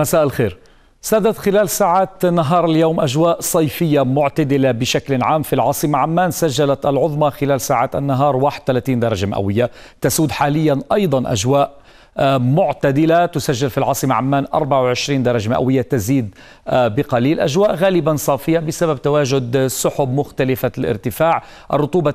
مساء الخير سادت خلال ساعات نهار اليوم أجواء صيفية معتدلة بشكل عام في العاصمة عمان سجلت العظمى خلال ساعات النهار 31 درجة مئوية تسود حاليا أيضا أجواء آه، معتدلة تسجل في العاصمة عمان 24 درجة مئوية تزيد آه، بقليل أجواء غالبا صافية بسبب تواجد سحب مختلفة الارتفاع الرطوبة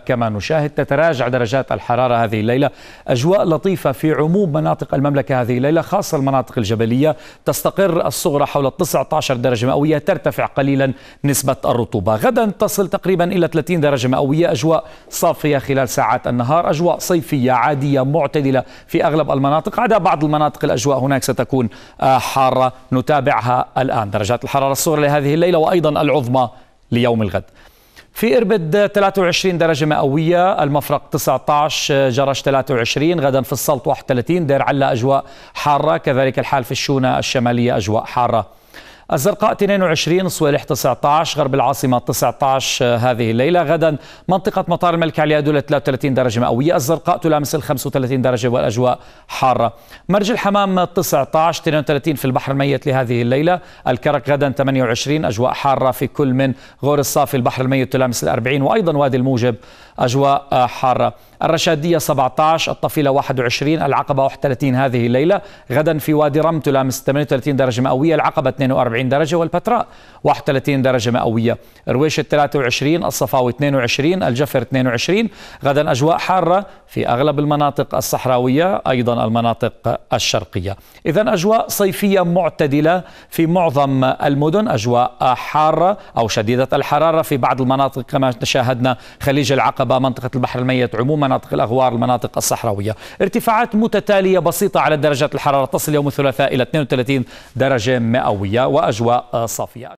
42% كما نشاهد تتراجع درجات الحرارة هذه الليلة أجواء لطيفة في عموم مناطق المملكة هذه الليلة خاصة المناطق الجبلية تستقر الصغرى حول 19 درجة مئوية ترتفع قليلا نسبة الرطوبة غدا تصل تقريبا إلى 30 درجة مئوية أجواء صافية خلال ساعات النهار أجواء صيفية عادية معتدلة في أغلب المناطق عدا بعض المناطق الأجواء هناك ستكون آه، حارة نتابعها الآن درجات الحرارة الصغرى لهذه الليلة وأيضا العظمى ليوم الغد في إربد 23 درجة مئوية المفرق 19 آه، جرش 23 غدا في السلط 31 دير علا أجواء حارة كذلك الحال في الشونة الشمالية أجواء حارة الزرقاء 22 صويلح 19 غرب العاصمة 19 آه، هذه الليلة غدا منطقة مطار الملك علي دولة 33 درجة مئوية الزرقاء تلامس ال 35 درجة والأجواء حارة مرج الحمام 19 32 في البحر الميت لهذه الليلة الكرك غدا 28 أجواء حارة في كل من غور الصافي البحر الميت تلامس ال 40 وأيضا وادي الموجب أجواء آه، حارة الرشادية 17 الطفيلة 21 العقبة 31 هذه الليلة غدا في وادي رم تلامس 38 درجة مئوية العقبة 42 40 درجة والبتراء 31 درجة مئوية رويشة 23 الصفاوي 22 الجفر 22 غدا أجواء حارة في أغلب المناطق الصحراوية أيضا المناطق الشرقية إذا أجواء صيفية معتدلة في معظم المدن أجواء حارة أو شديدة الحرارة في بعض المناطق كما شاهدنا خليج العقبة منطقة البحر الميت عموم مناطق الأغوار المناطق الصحراوية ارتفاعات متتالية بسيطة على درجات الحرارة تصل يوم الثلاثاء إلى 32 درجة مئوية أجواء صافية